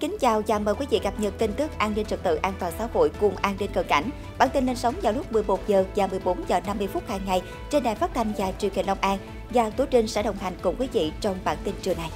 kính chào và mời quý vị cập nhật tin tức an ninh trật tự an toàn xã hội cùng an ninh cận cảnh. Bản tin lên sóng vào lúc 11 giờ và 14 giờ 50 phút hàng ngày trên đài phát thanh và truyền hình Long An và Tố Trinh sẽ đồng hành cùng quý vị trong bản tin trưa này.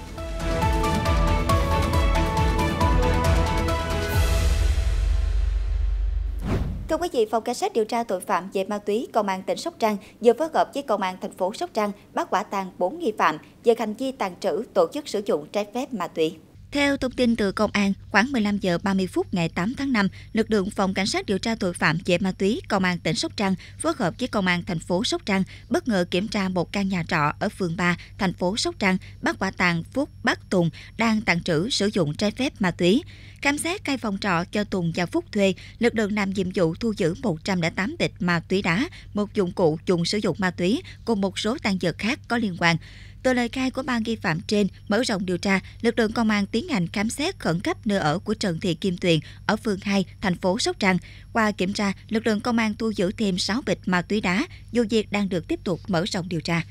Thưa quý vị, Phòng Cảnh sát điều tra tội phạm về ma túy Công an tỉnh Sóc Trăng vừa phối hợp với Công an thành phố Sóc Trăng bắt quả tàng 4 nghi phạm về hành vi tàn trữ tổ chức sử dụng trái phép ma túy. Theo thông tin từ công an, khoảng 15 giờ 30 phút ngày 8 tháng 5, lực lượng phòng cảnh sát điều tra tội phạm về ma túy công an tỉnh Sóc Trăng phối hợp với công an thành phố Sóc Trăng bất ngờ kiểm tra một căn nhà trọ ở phường 3, thành phố Sóc Trăng, bắt quả tàng Phúc Bắc Tùng đang tàng trữ sử dụng trái phép ma túy. Khám xét cây phòng trọ cho Tùng và Phúc thuê, lực lượng làm nhiệm vụ thu giữ 108 bịch ma túy đá, một dụng cụ dùng sử dụng ma túy cùng một số tăng vật khác có liên quan. Từ lời khai của ba nghi phạm trên, mở rộng điều tra, lực lượng công an tiến hành khám xét khẩn cấp nơi ở của Trần Thị Kim Tuyền ở phường 2, thành phố Sóc Trăng. Qua kiểm tra, lực lượng công an thu giữ thêm 6 bịch ma túy đá, vụ việc đang được tiếp tục mở rộng điều tra.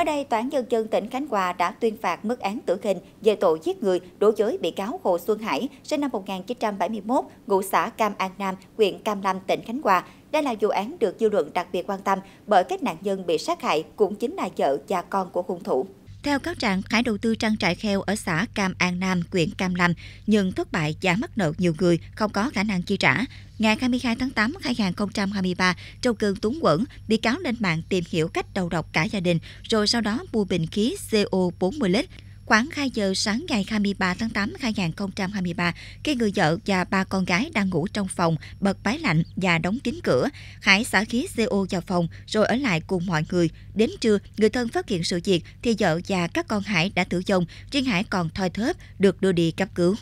Mới đây, tòa án Nhân dân tỉnh Khánh Hòa đã tuyên phạt mức án tử hình về tội giết người đối với bị cáo Hồ Xuân Hải, sinh năm 1971, ngụ xã Cam An Nam, huyện Cam Lâm, tỉnh Khánh Hòa. Đây là vụ án được dư luận đặc biệt quan tâm bởi các nạn nhân bị sát hại cũng chính là vợ và con của hung thủ. Theo cáo trạng, Khải đầu tư trang trại kheo ở xã Cam An Nam, huyện Cam Lâm, nhưng thất bại và mắc nợ nhiều người không có khả năng chi trả. Ngày 22 tháng 8 năm 2023, trong cơn túng quẩn, bị cáo lên mạng tìm hiểu cách đầu độc cả gia đình, rồi sau đó mua bình khí CO40 lít Khoảng 2 giờ sáng ngày 23 tháng 8 năm 2023, khi người vợ và ba con gái đang ngủ trong phòng, bật máy lạnh và đóng kín cửa, Hải xả khí CO vào phòng rồi ở lại cùng mọi người. Đến trưa, người thân phát hiện sự việc thì vợ và các con Hải đã tử vong, riêng Hải còn thoi thớp, được đưa đi cấp cứu.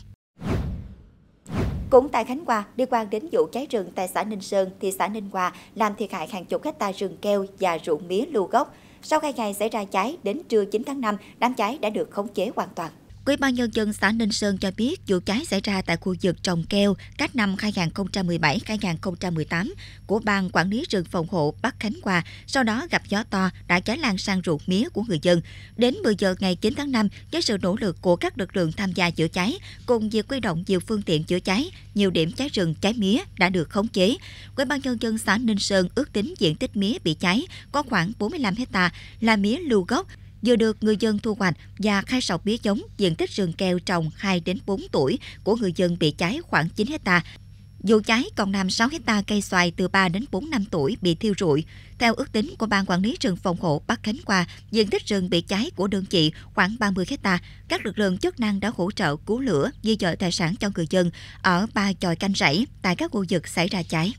Cũng tại Khánh Hòa, liên quan đến vụ cháy rừng tại xã Ninh Sơn, thị xã Ninh Hòa làm thiệt hại hàng chục hecta rừng keo và ruộng mía lưu gốc. Sau 2 ngày xảy ra cháy, đến trưa 9 tháng 5, đám cháy đã được khống chế hoàn toàn. Ủy ban Nhân dân xã Ninh Sơn cho biết vụ cháy xảy ra tại khu vực trồng keo các năm 2017-2018 của Ban Quản lý rừng phòng hộ Bắc Khánh Hòa, sau đó gặp gió to đã cháy lan sang ruộng mía của người dân. Đến 10 giờ ngày 9 tháng 5, với sự nỗ lực của các lực lượng tham gia chữa cháy, cùng việc quy động nhiều phương tiện chữa cháy, nhiều điểm cháy rừng, cháy mía đã được khống chế. Ủy ban Nhân dân xã Ninh Sơn ước tính diện tích mía bị cháy có khoảng 45 hecta là mía lưu gốc, vừa được người dân thu hoạch và khai sọc mía giống diện tích rừng keo trồng 2 đến 4 tuổi của người dân bị cháy khoảng 9 hecta. Vụ cháy còn làm 6 hecta cây xoài từ 3 đến 4 năm tuổi bị thiêu rụi. Theo ước tính của Ban Quản lý rừng phòng hộ Bắc Khánh qua diện tích rừng bị cháy của đơn vị khoảng 30 hecta. Các lực lượng chức năng đã hỗ trợ cứu lửa, di dời tài sản cho người dân ở ba tròi canh rẫy tại các khu vực xảy ra cháy.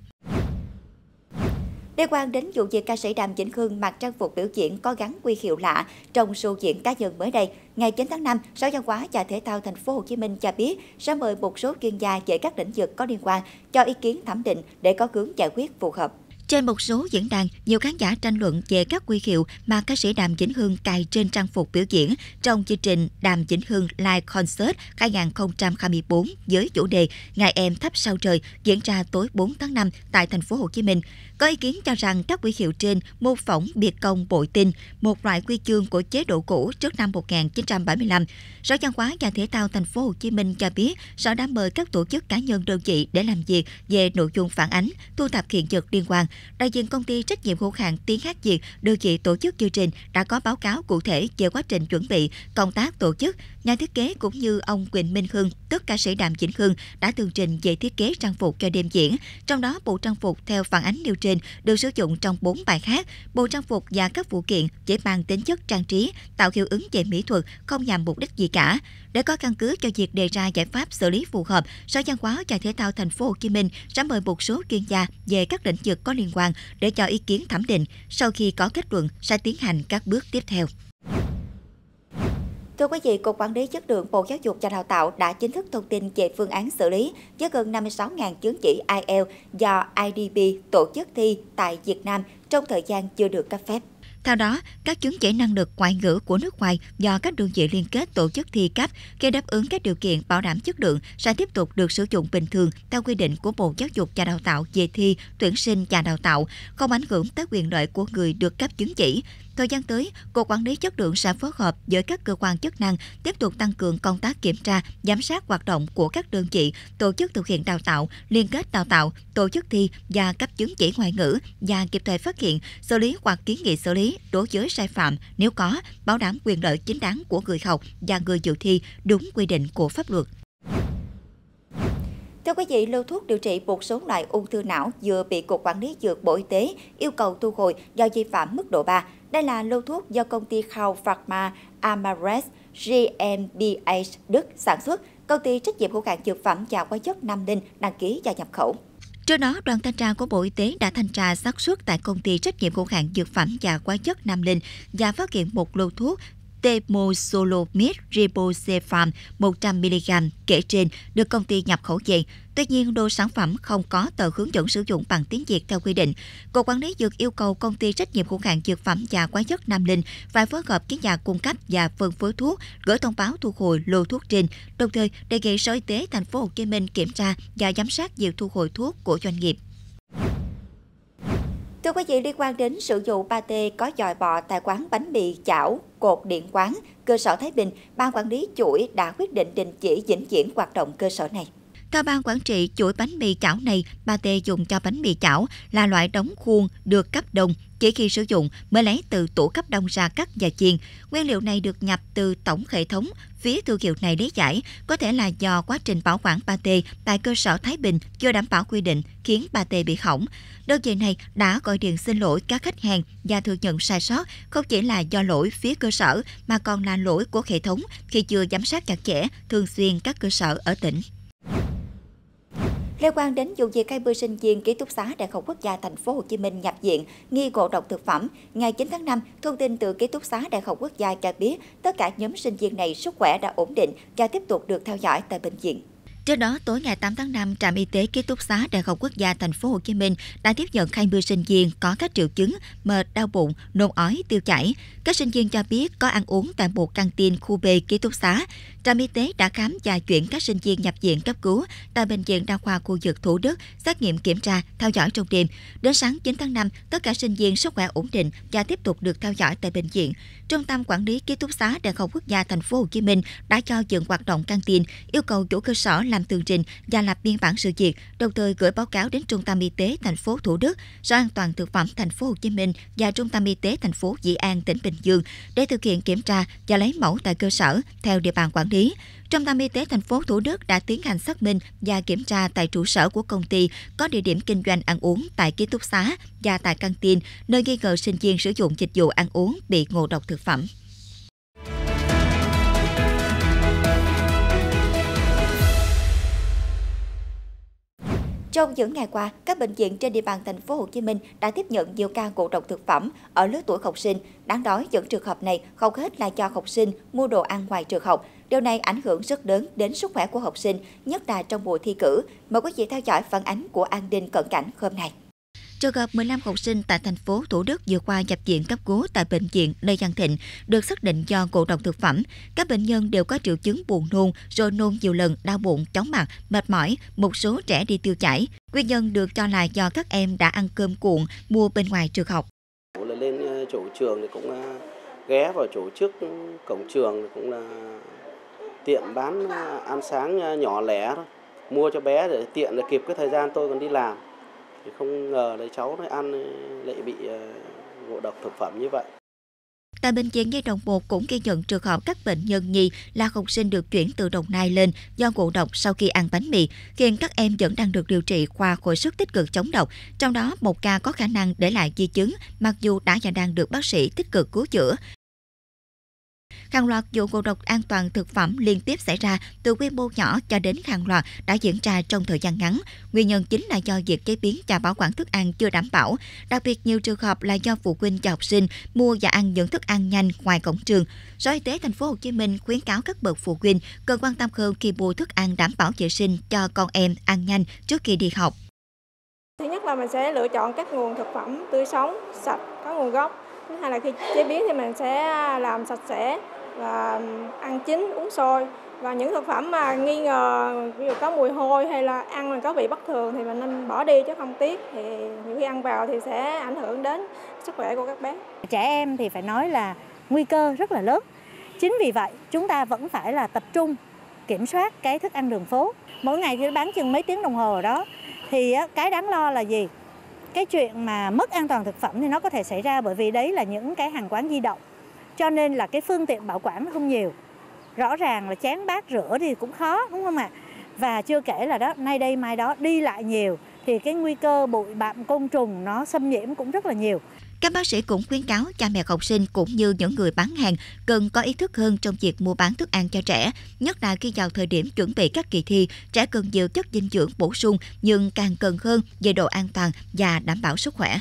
Liên quan đến vụ việc ca sĩ Đàm Vĩnh Hưng mặc trang phục biểu diễn có gắn quy hiệu lạ trong show diễn cá nhân mới đây, ngày 9 tháng 5, Sở Văn hóa và Thể thao Thành phố Hồ Chí Minh cho biết sẽ mời một số chuyên gia về các lĩnh vực có liên quan cho ý kiến thẩm định để có hướng giải quyết phù hợp. Trên một số diễn đàn, nhiều khán giả tranh luận về các quy hiệu mà ca sĩ Đàm Vĩnh Hưng cài trên trang phục biểu diễn trong chương trình Đàm Vĩnh Hưng Live Concert 2024 với chủ đề Ngày em thắp sao trời diễn ra tối 4 tháng 5 tại thành phố Hồ Chí Minh. Có ý kiến cho rằng các quy hiệu trên mô phỏng biệt công bội tinh, một loại quy chương của chế độ cũ trước năm 1975. Sở Văn hóa và Thể thao Thành phố Hồ Chí Minh cho biết sở đã mời các tổ chức cá nhân đơn vị để làm việc về nội dung phản ánh, thu thập hiện vật liên quan. Đại diện công ty trách nhiệm hữu hạn Tiếng Hát Việt đơn vị tổ chức chương trình đã có báo cáo cụ thể về quá trình chuẩn bị, công tác tổ chức, nhà thiết kế cũng như ông Quỳnh Minh Hưng, tức ca sĩ Đàm Vĩnh Hưng đã tường trình về thiết kế trang phục cho đêm diễn, trong đó bộ trang phục theo phản ánh điều trên trên được sử dụng trong 4 bài hát, bộ trang phục và các phụ kiện chỉ mang tính chất trang trí, tạo hiệu ứng về mỹ thuật, không nhằm mục đích gì cả. Để có căn cứ cho việc đề ra giải pháp xử lý phù hợp, Sở Văn hóa và Thể thao Thành phố Hồ Chí Minh sẽ mời một số chuyên gia về các lĩnh vực có liên quan để cho ý kiến thẩm định. Sau khi có kết luận, sẽ tiến hành các bước tiếp theo. Thưa quý vị, Cục Quản lý Chất lượng Bộ Giáo dục và Đào tạo đã chính thức thông tin về phương án xử lý với gần 56.000 chứng chỉ IELTS do IDP tổ chức thi tại Việt Nam trong thời gian chưa được cấp phép. Theo đó, các chứng chỉ năng lực ngoại ngữ của nước ngoài do các đơn vị liên kết tổ chức thi cấp khi đáp ứng các điều kiện bảo đảm chất lượng sẽ tiếp tục được sử dụng bình thường theo quy định của Bộ Giáo dục và Đào tạo về thi, tuyển sinh và đào tạo, không ảnh hưởng tới quyền lợi của người được cấp chứng chỉ. Thời gian tới, Cục Quản lý Chất lượng sẽ phối hợp với các cơ quan chức năng tiếp tục tăng cường công tác kiểm tra, giám sát hoạt động của các đơn vị, tổ chức thực hiện đào tạo, liên kết đào tạo, tổ chức thi và cấp chứng chỉ ngoại ngữ và kịp thời phát hiện, xử lý hoặc kiến nghị xử lý đối với sai phạm nếu có, bảo đảm quyền lợi chính đáng của người học và người dự thi đúng quy định của pháp luật. Thưa quý vị, lô thuốc điều trị một số loại ung thư não vừa bị Cục Quản lý Dược Bộ Y tế yêu cầu thu hồi do vi phạm mức độ 3. Đây là lô thuốc do công ty Khao Pharma Amares GmbH Đức sản xuất, công ty trách nhiệm hữu hạn dược phẩm và hóa chất Nam Ninh đăng ký và nhập khẩu. Trước đó, đoàn thanh tra của Bộ Y tế đã thanh tra xác suất tại công ty trách nhiệm hữu hạn dược phẩm và hóa chất Nam Linh và phát hiện một lô thuốc temozolomid ribosefam 100mg kể trên được công ty nhập khẩu về. Tuy nhiên, lô sản phẩm không có tờ hướng dẫn sử dụng bằng tiếng Việt theo quy định. Cục Quản lý Dược yêu cầu công ty trách nhiệm hữu hạn dược phẩm và hóa chất Nam Linh phải phối hợp với nhà cung cấp và phân phối thuốc gửi thông báo thu hồi lô thuốc trên, đồng thời đề nghị Sở Y tế Thành phố Hồ Chí Minh kiểm tra và giám sát việc thu hồi thuốc của doanh nghiệp. Thưa quý vị, liên quan đến sự vụ pate có dòi bọ tại quán bánh mì chảo, cột điện quán, cơ sở Thái Bình, Ban Quản lý chuỗi đã quyết định đình chỉ vĩnh viễn hoạt động cơ sở này. Theo ban quản trị chuỗi bánh mì chảo này, ba tê dùng cho bánh mì chảo là loại đóng khuôn được cấp đông, chỉ khi sử dụng mới lấy từ tủ cấp đông ra cắt và chiên. Nguyên liệu này được nhập từ tổng hệ thống, phía thương hiệu này lý giải có thể là do quá trình bảo quản tê tại cơ sở Thái Bình chưa đảm bảo quy định khiến tê bị hỏng. Đơn vị này đã gọi điện xin lỗi các khách hàng và thừa nhận sai sót không chỉ là do lỗi phía cơ sở mà còn là lỗi của hệ thống khi chưa giám sát chặt chẽ thường xuyên các cơ sở ở tỉnh liên quan đến vụ việc cây bưởi sinh viên ký túc xá Đại học Quốc gia Thành phố Hồ Chí Minh nhập viện nghi ngộ độc thực phẩm, ngày 9 tháng 5, thông tin từ ký túc xá Đại học Quốc gia cho biết tất cả nhóm sinh viên này sức khỏe đã ổn định và tiếp tục được theo dõi tại bệnh viện. Trước đó, tối ngày 8 tháng 5, trạm y tế ký túc xá Đại học Quốc gia Thành phố Hồ Chí Minh đã tiếp nhận 20 sinh viên có các triệu chứng mệt, đau bụng, nôn ói, tiêu chảy. Các sinh viên cho biết có ăn uống tại một căng tin khu B ký túc xá. Trạm y tế đã khám và chuyển các sinh viên nhập viện cấp cứu tại bệnh viện đa khoa khu vực Thủ Đức, xét nghiệm kiểm tra, theo dõi trong đêm. Đến sáng 9 tháng 5, tất cả sinh viên sức khỏe ổn định và tiếp tục được theo dõi tại bệnh viện. Trung tâm quản lý ký túc xá Đại học Quốc gia Thành phố Hồ Chí Minh đã cho dừng hoạt động căng tin, yêu cầu chủ cơ sở làm làm tường trình và lập biên bản sự việc, đồng thời gửi báo cáo đến Trung tâm Y tế thành phố Thủ Đức, Sở An toàn thực phẩm thành phố Hồ Chí Minh và Trung tâm Y tế thành phố Dĩ An, tỉnh Bình Dương để thực hiện kiểm tra và lấy mẫu tại cơ sở theo địa bàn quản lý. Trung tâm Y tế thành phố Thủ Đức đã tiến hành xác minh và kiểm tra tại trụ sở của công ty có địa điểm kinh doanh ăn uống tại ký túc xá và tại căng tin nơi nghi ngờ sinh viên sử dụng dịch vụ ăn uống bị ngộ độc thực phẩm. Trong những ngày qua, các bệnh viện trên địa bàn thành phố Hồ Chí Minh đã tiếp nhận nhiều ca ngộ độc thực phẩm ở lứa tuổi học sinh. Đáng nói những trường hợp này không hết là cho học sinh mua đồ ăn ngoài trường học. Điều này ảnh hưởng rất lớn đến sức khỏe của học sinh, nhất là trong mùa thi cử. Mời quý vị theo dõi phản ánh của an ninh cận cảnh hôm nay. Trường hợp 15 học sinh tại thành phố Thủ Đức vừa qua nhập viện cấp cứu tại bệnh viện Lê Văn Thịnh được xác định do ngộ độc thực phẩm. Các bệnh nhân đều có triệu chứng buồn nôn, rồi nôn nhiều lần, đau bụng, chóng mặt, mệt mỏi, một số trẻ đi tiêu chảy. Nguyên nhân được cho là do các em đã ăn cơm cuộn mua bên ngoài trường học. là Lên ờ, chủ trường thì cũng ờ, ghé vào chỗ trước cổng trường thì cũng là tiệm bán ờ, ăn sáng nhỏ lẻ thôi mua cho bé để tiện để kịp cái thời gian tôi còn đi làm thì không ngờ đấy cháu nó ăn lại bị ờ, ngộ độc thực phẩm như vậy Tại bệnh viện Nhi đồng 1 cũng ghi nhận trường hợp các bệnh nhân nhi là học sinh được chuyển từ Đồng Nai lên do ngộ độc sau khi ăn bánh mì, hiện các em vẫn đang được điều trị khoa hồi sức tích cực chống độc, trong đó một ca có khả năng để lại di chứng mặc dù đã và đang được bác sĩ tích cực cứu chữa. Hàng loạt vụ ngộ độc an toàn thực phẩm liên tiếp xảy ra từ quy mô nhỏ cho đến hàng loạt đã diễn ra trong thời gian ngắn. Nguyên nhân chính là do việc chế biến và bảo quản thức ăn chưa đảm bảo. Đặc biệt nhiều trường hợp là do phụ huynh cho học sinh mua và ăn những thức ăn nhanh ngoài cổng trường. Sở Y tế Thành phố Hồ Chí Minh khuyến cáo các bậc phụ huynh cần quan tâm hơn khi mua thức ăn đảm bảo vệ sinh cho con em ăn nhanh trước khi đi học. Thứ nhất là mình sẽ lựa chọn các nguồn thực phẩm tươi sống, sạch, có nguồn gốc hay là khi chế biến thì mình sẽ à, làm sạch sẽ và ăn chín uống sôi và những thực phẩm mà nghi ngờ ví dụ có mùi hôi hay là ăn mà có vị bất thường thì mình nên bỏ đi chứ không tiếc thì những khi ăn vào thì sẽ ảnh hưởng đến sức khỏe của các bé trẻ em thì phải nói là nguy cơ rất là lớn chính vì vậy chúng ta vẫn phải là tập trung kiểm soát cái thức ăn đường phố mỗi ngày thì bán chừng mấy tiếng đồng hồ ở đó thì cái đáng lo là gì cái chuyện mà mất an toàn thực phẩm thì nó có thể xảy ra bởi vì đấy là những cái hàng quán di động cho nên là cái phương tiện bảo quản nó không nhiều rõ ràng là chén bát rửa thì cũng khó đúng không ạ và chưa kể là đó nay đây mai đó đi lại nhiều thì cái nguy cơ bụi bặm côn trùng nó xâm nhiễm cũng rất là nhiều. Các bác sĩ cũng khuyến cáo cha mẹ học sinh cũng như những người bán hàng cần có ý thức hơn trong việc mua bán thức ăn cho trẻ, nhất là khi vào thời điểm chuẩn bị các kỳ thi, trẻ cần nhiều chất dinh dưỡng bổ sung nhưng càng cần hơn về độ an toàn và đảm bảo sức khỏe.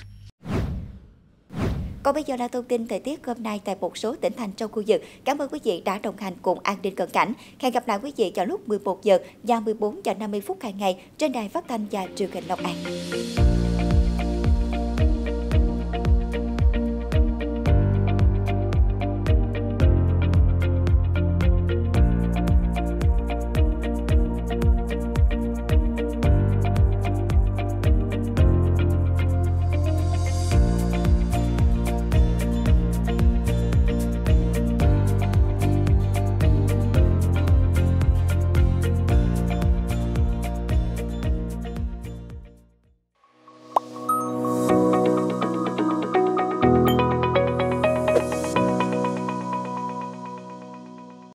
Còn bây giờ là thông tin thời tiết hôm nay tại một số tỉnh thành trong khu vực. Cảm ơn quý vị đã đồng hành cùng An Ninh Cận Cảnh. Hẹn gặp lại quý vị vào lúc 11 giờ và 14 giờ 50 phút hàng ngày trên đài phát thanh và truyền hình Long An.